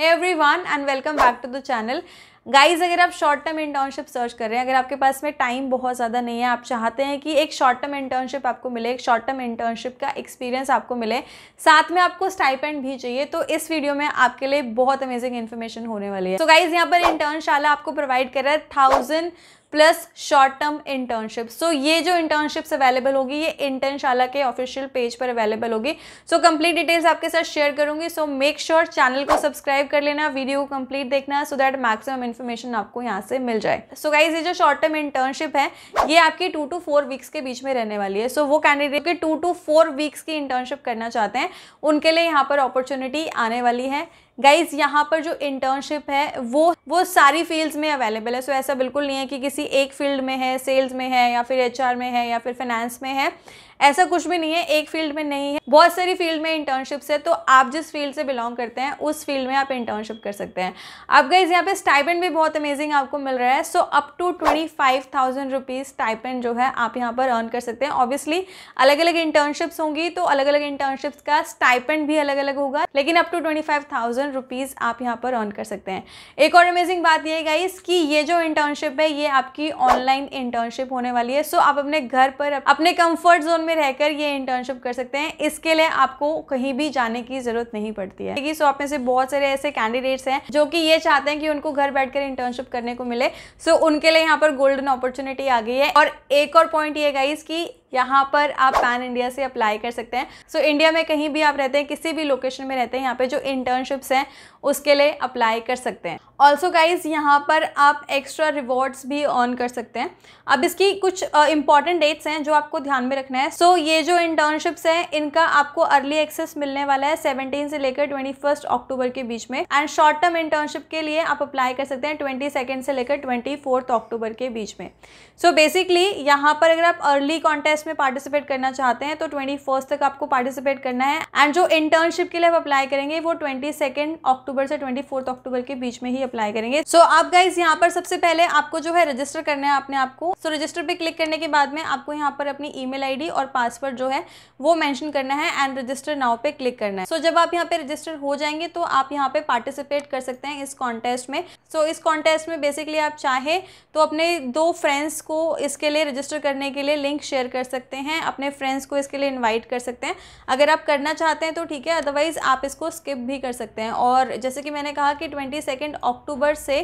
Hey everyone and welcome back to the channel. Guys अगर आप short term internship search कर रहे हैं अगर आपके पास में टाइम बहुत ज़्यादा नहीं है आप चाहते हैं कि एक शॉर्ट टर्म इंटर्नशिप आपको मिले एक शॉर्ट टर्म इंटर्नशिप का एक्सपीरियंस आपको मिले साथ में आपको स्टाइपेंड भी चाहिए तो इस वीडियो में आपके लिए बहुत अमेजिंग इन्फॉर्मेशन होने वाली है तो गाइज यहाँ पर इंटर्नशाला आपको प्रोवाइड कर रहा है thousand plus short term internship so ये जो इंटर्नशिप्स अवेलेबल होगी ये इंटर्नशाला के ऑफिशियल पेज पर अवेलेबल होगी सो कंप्लीट डिटेल्स आपके साथ शेयर करूंगी सो मेक श्योर चैनल को सब्सक्राइब कर लेना वीडियो को कंप्लीट देखना सो दैट मैक्सिमम इन्फॉर्मेशन आपको यहाँ से मिल जाए सो गाइज ये जो शॉर्ट टर्म इंटर्नशिप है ये आपकी टू टू फोर वीक्स के बीच में रहने वाली है सो so, वो कैंडिडेट के टू टू फोर वीक्स की इंटर्नशिप करना चाहते हैं उनके लिए यहाँ पर अपॉर्चुनिटी आने वाली है गाइज यहाँ पर जो इंटर्नशिप है वो वो सारी फील्ड्स में अवेलेबल है सो ऐसा बिल्कुल नहीं है कि किसी एक फील्ड में है सेल्स में है या फिर एच में है या फिर फाइनेंस में है ऐसा कुछ भी नहीं है एक फील्ड में नहीं है बहुत सारी फील्ड में इंटर्नशिप्स है तो आप जिस फील्ड से बिलोंग करते हैं उस फील्ड में आप इंटर्नशिप कर सकते हैं अब गाइज यहाँ पे स्टाइपेंड भी बहुत अमेजिंग आपको मिल रहा है so up to twenty five thousand rupees stipend जो है आप यहाँ पर अर्न कर सकते हैं ऑब्वियसली अलग अलग इंटर्नशिप्स होंगी तो अलग अलग इंटर्नशिप्स का स्टाइपेंड भी अलग अलग होगा लेकिन up to twenty five thousand thousand rupees आप यहाँ पर अर्न कर सकते हैं एक और अमेजिंग बात ये गाइस कि ये जो इंटर्नशिप है ये आपकी ऑनलाइन इंटर्नशिप होने वाली है सो आप अपने घर पर अपने कंफर्ट जोन में रहकर ये इंटर्नशिप कर सकते हैं इसके लिए आपको कहीं भी जाने की जरूरत नहीं पड़ती है सो आप में से बहुत सारे ऐसे कैंडिडेट्स हैं जो कि ये चाहते हैं कि उनको घर बैठ इंटर्नशिप करने को मिले सो उनके लिए यहाँ पर गोल्डन अपॉर्चुनिटी आ गई है और एक और पॉइंट ये गाइस की यहाँ पर आप पैन इंडिया से अप्लाई कर सकते हैं सो so, इंडिया में कहीं भी आप रहते हैं किसी भी लोकेशन में रहते हैं यहाँ पे जो इंटर्नशिप्स हैं उसके लिए अप्लाई कर सकते हैं ऑल्सो गाइज यहाँ पर आप एक्स्ट्रा रिवॉर्ड्स भी ऑन कर सकते हैं अब इसकी कुछ इंपॉर्टेंट uh, डेट्स हैं जो आपको ध्यान में रखना है सो so, ये जो इंटर्नशिप्स हैं इनका आपको अर्ली एक्सेस मिलने वाला है सेवनटीन से लेकर ट्वेंटी अक्टूबर के बीच में एंड शॉर्ट टर्म इंटर्नशिप के लिए आप अप्लाई कर सकते हैं ट्वेंटी से लेकर ट्वेंटी अक्टूबर के बीच में सो बेसिकली यहाँ पर अगर आप अर्ली कॉन्टेस्ट इसमें पार्टिसिपेट करना चाहते हैं तो ट्वेंटी फर्स्ट तक आपको पार्टिसिपेट करना है एंड जो इंटर्नशिप के लिए आप अप्लाई करेंगे वो ट्वेंटी सेकेंड अक्टूबर से ट्वेंटी फोर्थ अक्टूबर के बीच में ही अप्लाई करेंगे सो so, आप गाइज यहाँ पर सबसे पहले आपको जो है रजिस्टर करना है अपने आपको सो so, रजिस्टर पर क्लिक करने के बाद में आपको यहाँ पर अपनी ई मेल और पासवर्ड जो है वो मैंशन करना है एंड रजिस्टर नाव पे क्लिक करना है सो so, जब आप यहाँ पे रजिस्टर हो जाएंगे तो आप यहाँ पे पार्टिसिपेट कर सकते हैं इस कॉन्टेस्ट में सो so, इस कॉन्टेस्ट में बेसिकली आप चाहे तो अपने दो फ्रेंड्स को इसके लिए रजिस्टर करने के लिए लिंक शेयर कर सकते हैं अपने फ्रेंड्स को इसके लिए इन्वाइट कर सकते हैं अगर आप करना चाहते हैं तो ठीक है अदरवाइज़ आप इसको स्किप भी कर सकते हैं और जैसे कि मैंने कहा कि ट्वेंटी सेकेंड अक्टूबर से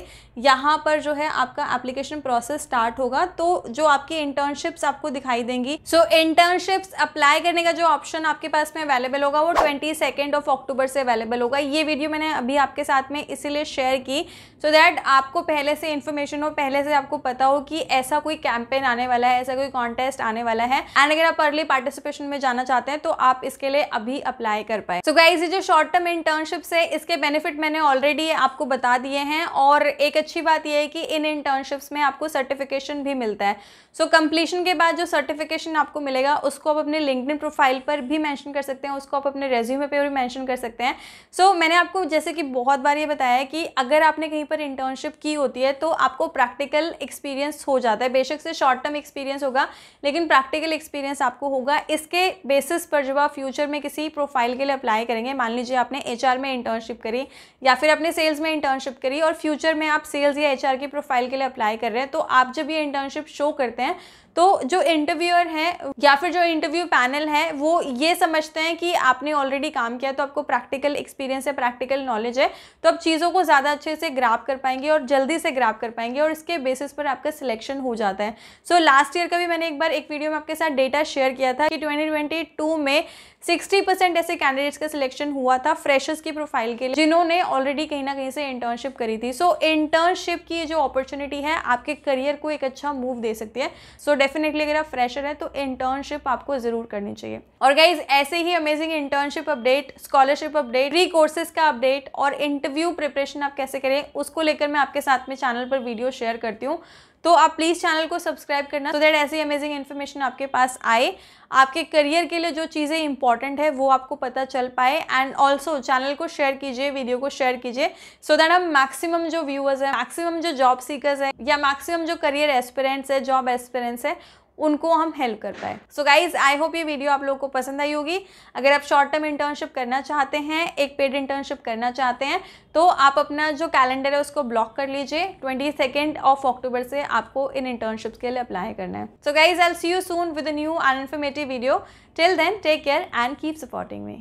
यहाँ पर जो है आपका एप्लीकेशन प्रोसेस स्टार्ट होगा तो जो आपकी इंटर्नशिप्स आपको दिखाई देंगी सो इंटर्नशिप्स अप्लाई करने का जो ऑप्शन आपके पास में अवेलेबल होगा वो ट्वेंटी सेकेंड ऑफ अक्टूबर से अवेलेबल होगा ये वीडियो मैंने अभी आपके साथ में इसीलिए शेयर की सो so दैट आपको पहले से इन्फॉर्मेशन हो पहले से आपको पता हो कि ऐसा कोई कैंपेन आने वाला है ऐसा कोई कॉन्टेस्ट आने वाला है है एंड अगर आप अर्ली पार्टिसिपेशन में जाना चाहते हैं तो आप इसके लिए अभी अप्लाई कर पाए सो गाइज ये जो शॉर्ट टर्म इंटर्नशिप है इसके बेनिफिट मैंने ऑलरेडी आपको बता दिए हैं और एक अच्छी बात यह है कि इन इंटर्नशिप्स में आपको सर्टिफिकेशन भी मिलता है सो so, कंप्लीशन के बाद जो सर्टिफिकेशन आपको मिलेगा उसको आप अपने लिंक प्रोफाइल पर भी मैंशन कर सकते हैं उसको आप अपने रेज्यूमे पर भी मैंशन कर सकते हैं सो so, मैंने आपको जैसे कि बहुत बार ये बताया है कि अगर आपने कहीं पर इंटर्नशिप की होती है तो आपको प्रैक्टिकल एक्सपीरियंस हो जाता है बेशक से शॉर्ट टर्म एक्सपीरियंस होगा लेकिन प्रैक्टिकल प्रैक्टिकल एक्सपीरियंस आपको होगा इसके बेसिस पर जब आप फ्यूचर में किसी प्रोफाइल के लिए अप्लाई करेंगे मान लीजिए आपने एच में इंटर्नशिप करी या फिर अपने सेल्स में इंटर्नशिप करी और फ्यूचर में आप सेल्स या एच की प्रोफाइल के लिए अप्लाई कर रहे हैं तो आप जब ये इंटर्नशिप शो करते हैं तो जो इंटरव्यूअर हैं या फिर जो इंटरव्यू पैनल है वो ये समझते हैं कि आपने ऑलरेडी काम किया तो आपको प्रैक्टिकल एक्सपीरियंस है प्रैक्टिकल नॉलेज है तो आप चीज़ों को ज़्यादा अच्छे से ग्राप कर पाएंगे और जल्दी से ग्राप कर पाएंगे और इसके बेसिस पर आपका सिलेक्शन हो जाता है सो लास्ट ईयर का भी मैंने एक बार एक वीडियो में आपके साथ डेटा शेयर किया था कि ट्वेंटी में 60 परसेंट ऐसे कैंडिडेट्स का सिलेक्शन हुआ था फ्रेशर्स की प्रोफाइल के लिए जिन्होंने ऑलरेडी कहीं ना कहीं से इंटर्नशिप करी थी सो so, इंटर्नशिप की जो अपॉर्चुनिटी है आपके करियर को एक अच्छा मूव दे सकती है सो so, डेफिनेटली अगर आप फ्रेशर है तो इंटर्नशिप आपको जरूर करनी चाहिए और गाइज ऐसे ही amazing internship update scholarship update pre courses का अपडेट और इंटरव्यू प्रिपरेशन आप कैसे करें उसको लेकर मैं आपके साथ में चैनल पर वीडियो शेयर करती हूँ तो आप प्लीज़ चैनल को सब्सक्राइब करना सो दैट ऐसी अमेजिंग इन्फॉर्मेशन आपके पास आए आपके करियर के लिए जो चीज़ें इंपॉर्टेंट है वो आपको पता चल पाए एंड ऑल्सो चैनल को शेयर कीजिए वीडियो को शेयर कीजिए सो दैट हम मैक्सिमम जो व्यूअर्स हैं मैक्सिमम जो जॉब सीकर्स हैं या मैक्सिमम जो करियर एस्पिरेंट्स है जॉब एस्पिरेंट्स है उनको हम हेल्प कर पाए सो गाइज आई होप ये वीडियो आप लोगों को पसंद आई होगी अगर आप शॉर्ट टर्म इंटर्नशिप करना चाहते हैं एक पेड इंटर्नशिप करना चाहते हैं तो आप अपना जो कैलेंडर है उसको ब्लॉक कर लीजिए ट्वेंटी सेकेंड ऑफ अक्टूबर से आपको इन इंटर्नशिप्स के लिए अप्लाई करना है so guys I see you soon with new and informative video till then take care and keep supporting me